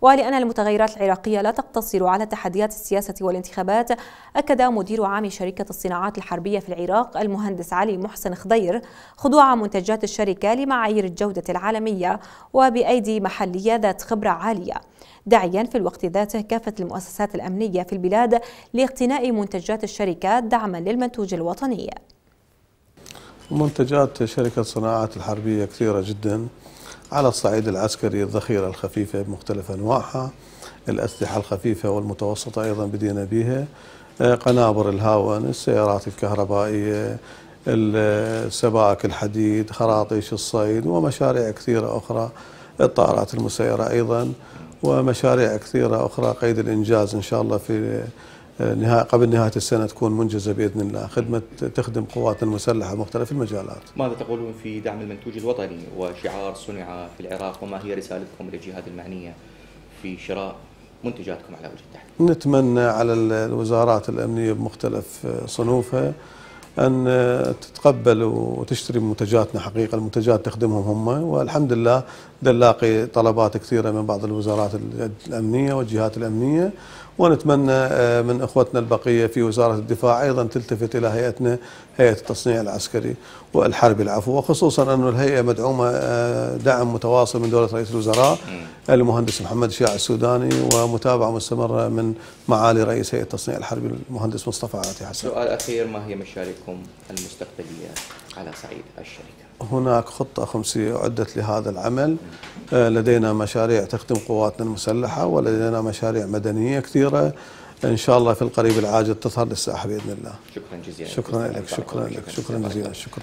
ولأن المتغيرات العراقية لا تقتصر على تحديات السياسة والانتخابات أكد مدير عام شركة الصناعات الحربية في العراق المهندس علي محسن خضير خضوع منتجات الشركة لمعايير الجودة العالمية وبأيدي محلية ذات خبرة عالية داعيا في الوقت ذاته كافة المؤسسات الأمنية في البلاد لاقتناء منتجات الشركة دعما للمنتوج الوطني منتجات شركة صناعات الحربية كثيرة جدا على الصعيد العسكري الذخيرة الخفيفة بمختلف أنواعها الأسلحة الخفيفة والمتوسطة أيضا بدينا بها آه، قنابر الهاون السيارات الكهربائية السبائك الحديد خراطيش الصيد ومشاريع كثيرة أخرى الطائرات المسيرة أيضا ومشاريع كثيرة أخرى قيد الإنجاز إن شاء الله في نهاية قبل نهايه السنه تكون منجزه باذن الله، خدمه تخدم قوات المسلحه بمختلف المجالات. ماذا تقولون في دعم المنتوج الوطني وشعار صنع في العراق وما هي رسالتكم للجهات المعنيه في شراء منتجاتكم على وجه التحديد؟ نتمنى على الوزارات الامنيه بمختلف صنوفها ان تتقبل وتشتري منتجاتنا حقيقه المنتجات تخدمهم هم والحمد لله نلاقي طلبات كثيره من بعض الوزارات الامنيه والجهات الامنيه ونتمنى آه، من اخوتنا البقيه في وزاره الدفاع ايضا تلتفت الى هيئتنا هيئه التصنيع العسكري والحربي العفو وخصوصا ان الهيئه مدعومه آه، دعم متواصل من دوله رئيس الوزراء المهندس محمد شياع السوداني ومتابعه مستمره من معالي رئيس هيئه التصنيع الحربي المهندس مصطفى عاتي حسن. سؤال اخير ما هي مشاريعكم المستقبليه على صعيد الشركه؟ هناك خطه خمسيه اعدت لهذا العمل آه، لدينا مشاريع تخدم قواتنا المسلحه ولدينا مشاريع مدنيه كثيره ان شاء الله في القريب العاجل تظهر للساحه باذن الله. شكرا جزيلا. شكرا لك شكرا لك شكرا جزيلا شكرا.